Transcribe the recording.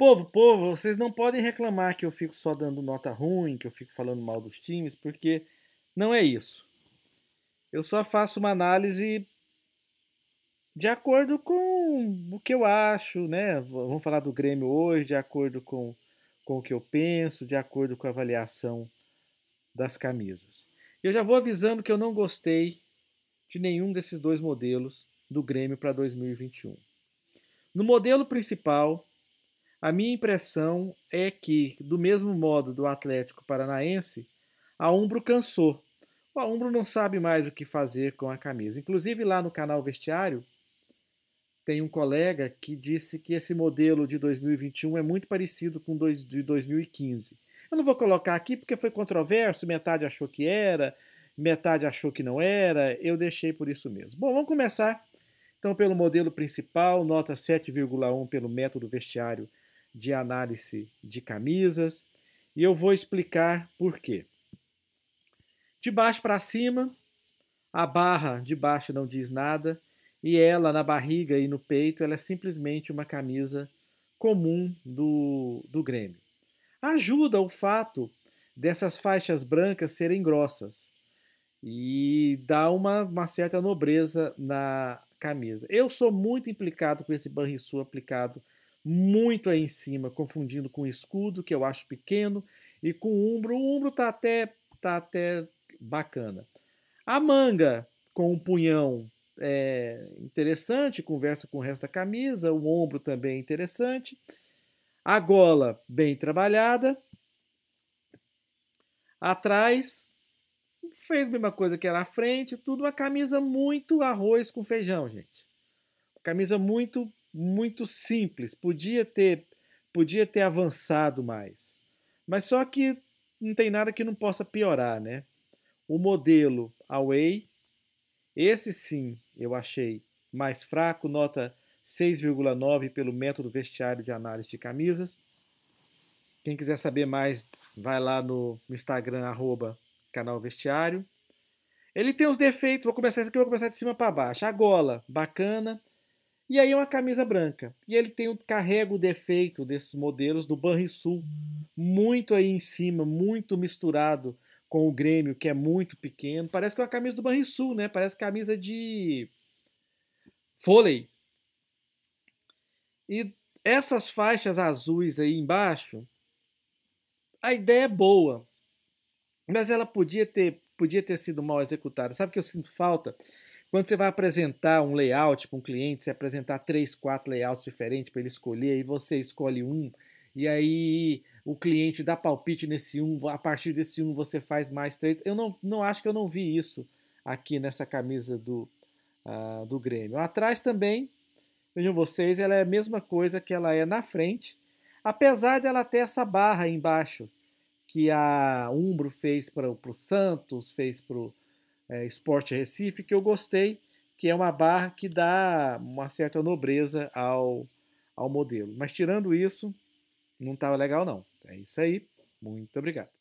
Povo, povo, vocês não podem reclamar que eu fico só dando nota ruim, que eu fico falando mal dos times, porque não é isso. Eu só faço uma análise de acordo com o que eu acho, né? Vamos falar do Grêmio hoje, de acordo com, com o que eu penso, de acordo com a avaliação das camisas. Eu já vou avisando que eu não gostei de nenhum desses dois modelos do Grêmio para 2021. No modelo principal, a minha impressão é que, do mesmo modo do Atlético Paranaense, a Umbro cansou. O Umbro não sabe mais o que fazer com a camisa. Inclusive, lá no canal Vestiário, tem um colega que disse que esse modelo de 2021 é muito parecido com o de 2015. Eu não vou colocar aqui porque foi controverso, metade achou que era, metade achou que não era, eu deixei por isso mesmo. Bom, vamos começar então pelo modelo principal, nota 7,1 pelo método vestiário de análise de camisas e eu vou explicar por quê. De baixo para cima, a barra de baixo não diz nada e ela na barriga e no peito ela é simplesmente uma camisa comum do, do Grêmio. Ajuda o fato dessas faixas brancas serem grossas e dá uma, uma certa nobreza na camisa. Eu sou muito implicado com esse banrisul aplicado muito aí em cima, confundindo com o escudo, que eu acho pequeno, e com o ombro O ombro tá até, tá até bacana. A manga com um punhão é interessante, conversa com o resto da camisa, o ombro também é interessante. A gola bem trabalhada. Atrás fez a mesma coisa que era é a frente, tudo uma camisa muito arroz com feijão, gente. Camisa muito muito simples, podia ter, podia ter avançado mais. Mas só que não tem nada que não possa piorar, né? O modelo Away, esse sim eu achei mais fraco, nota 6,9 pelo método vestiário de análise de camisas. Quem quiser saber mais, vai lá no Instagram, arroba, canal vestiário. Ele tem os defeitos, vou começar isso aqui, vou começar de cima para baixo. A gola, bacana. E aí é uma camisa branca. E ele tem o carrega o defeito desses modelos do Banrisul, muito aí em cima, muito misturado com o Grêmio, que é muito pequeno. Parece que é uma camisa do Banrisul, né? Parece camisa de Foley E essas faixas azuis aí embaixo, a ideia é boa, mas ela podia ter, podia ter sido mal executada. Sabe o que eu sinto falta? Quando você vai apresentar um layout para um cliente, você apresentar três, quatro layouts diferentes para ele escolher, aí você escolhe um, e aí o cliente dá palpite nesse um, a partir desse um você faz mais três. Eu não, não acho que eu não vi isso aqui nessa camisa do, uh, do Grêmio. Atrás também, vejam vocês, ela é a mesma coisa que ela é na frente, apesar dela ter essa barra embaixo, que a Umbro fez para o Santos, fez para o é, Sport Recife, que eu gostei, que é uma barra que dá uma certa nobreza ao, ao modelo. Mas tirando isso, não estava legal não. É isso aí. Muito obrigado.